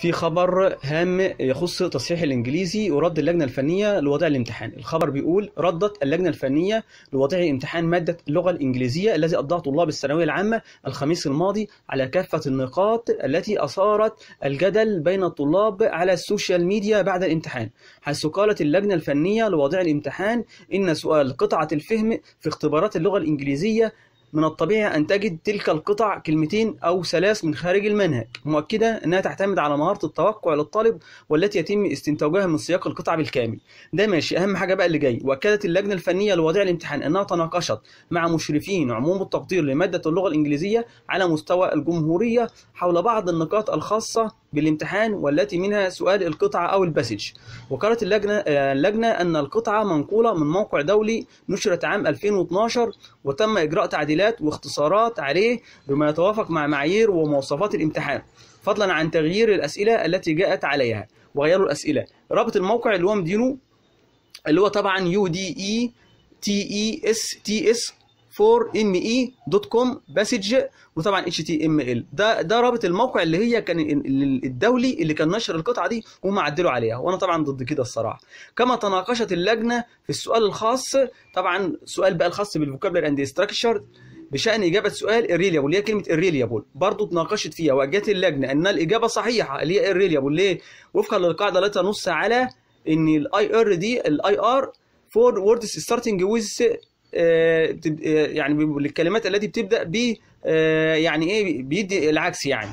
في خبر هام يخص تصحيح الانجليزي ورد اللجنه الفنيه لوضع الامتحان الخبر بيقول ردت اللجنه الفنيه لوضع امتحان ماده اللغه الانجليزيه الذي أبداه طلاب الثانويه العامه الخميس الماضي على كافه النقاط التي اثارت الجدل بين الطلاب على السوشيال ميديا بعد الامتحان حيث قالت اللجنه الفنيه لوضع الامتحان ان سؤال قطعه الفهم في اختبارات اللغه الانجليزيه من الطبيعي أن تجد تلك القطع كلمتين أو ثلاث من خارج المنهج مؤكدة أنها تعتمد على مهارة التوقع للطالب والتي يتم استنتاجها من سياق القطع بالكامل ده ماشي أهم حاجة بقى اللي جاي وأكدت اللجنة الفنية لوضع الامتحان أنها تناقشت مع مشرفين عموم التقدير لمادة اللغة الإنجليزية على مستوى الجمهورية حول بعض النقاط الخاصة بالامتحان والتي منها سؤال القطعة أو الباسج وقالت اللجنة, آه، اللجنة أن القطعة منقولة من موقع دولي نشرت عام 2012 وتم إجراء تعديلات تسهيلات واختصارات عليه بما يتوافق مع معايير ومواصفات الامتحان فضلا عن تغيير الأسئلة التي جاءت عليها وغيروا الأسئلة رابط الموقع اللي هو مدينه اللي هو طبعا يو دي اي تي اي اس تي اس 4 كوم باسج وطبعا اتش تي ام ال ده ده رابط الموقع اللي هي كان الدولي اللي كان نشر القطعه دي وهم عدلوا عليها وانا طبعا ضد كده الصراحه كما تناقشت اللجنه في السؤال الخاص طبعا سؤال بقى الخاص بالفوكابلر اند ستراكشر بشان اجابه سؤال الريليابل اللي هي كلمه الريليابل برضه اتناقشت فيها واجت اللجنه ان الاجابه صحيحه اللي هي الريليابل ليه وفقا للقاعده لا تنص على ان الاي ار دي الاي ار فور ووردز ستارتنج ويز يعني الكلمات التي بتبدا ب آه، يعني ايه بيدي العكس يعني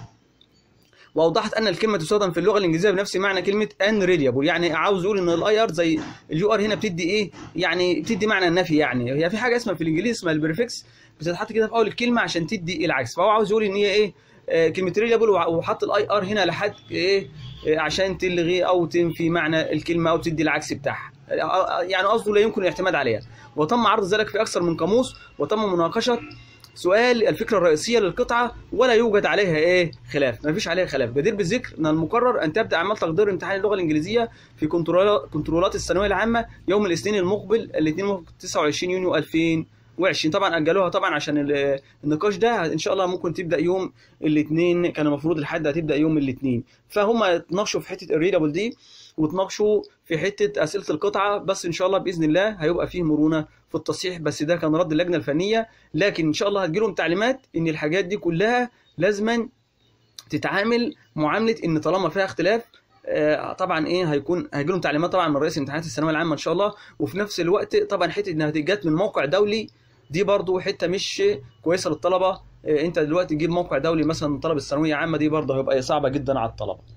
واوضحت ان الكلمه تستخدم في اللغه الانجليزيه بنفس معنى كلمه ريليبل يعني عاوز يقول ان الاي ار زي اليو ار هنا بتدي ايه يعني بتدي معنى النفي يعني هي في حاجه اسمها في الانجليزي اسمها البريفكس بتتحط كده في اول الكلمه عشان تدي العكس فهو عاوز يقول ان هي ايه آه، كلمه ريليبل وحط الاي ار هنا لحد ايه آه، عشان تلغي او تنفي معنى الكلمه او تدي العكس بتاعها آه، يعني قصده لا يمكن الاعتماد عليها وتم عرض ذلك في اكثر من قاموس وتم مناقشه سؤال الفكره الرئيسيه للقطعه ولا يوجد عليها ايه خلاف مفيش عليها خلاف جدير بالذكر ان المقرر ان تبدا اعمال تقدير امتحان اللغه الانجليزيه في كنترولات الثانويه العامه يوم الاثنين المقبل الاثنين 29 يونيو 2000 وعشرين طبعا اجلوها طبعا عشان النقاش ده ان شاء الله ممكن تبدا يوم الاثنين كان المفروض الحد هتبدا يوم الاثنين فهم اتناقشوا في حته الريدابل دي واتناقشوا في حته اسئله القطعه بس ان شاء الله باذن الله هيبقى فيه مرونه في التصحيح بس ده كان رد اللجنه الفنيه لكن ان شاء الله هتجيلهم تعليمات ان الحاجات دي كلها لازما تتعامل معامله ان طالما فيها اختلاف آه، طبعا ايه هيكون هيجي لهم تعليمات طبعا من رئيس امتحانات الثانويه العامه ان شاء الله وفي نفس الوقت طبعا حته انها جت من موقع دولي دي برضو حته مش كويسه للطلبه إيه، انت دلوقتي تجيب موقع دولي مثلا طلب الثانويه عامه دي برضه هيبقى صعبه جدا على الطلبه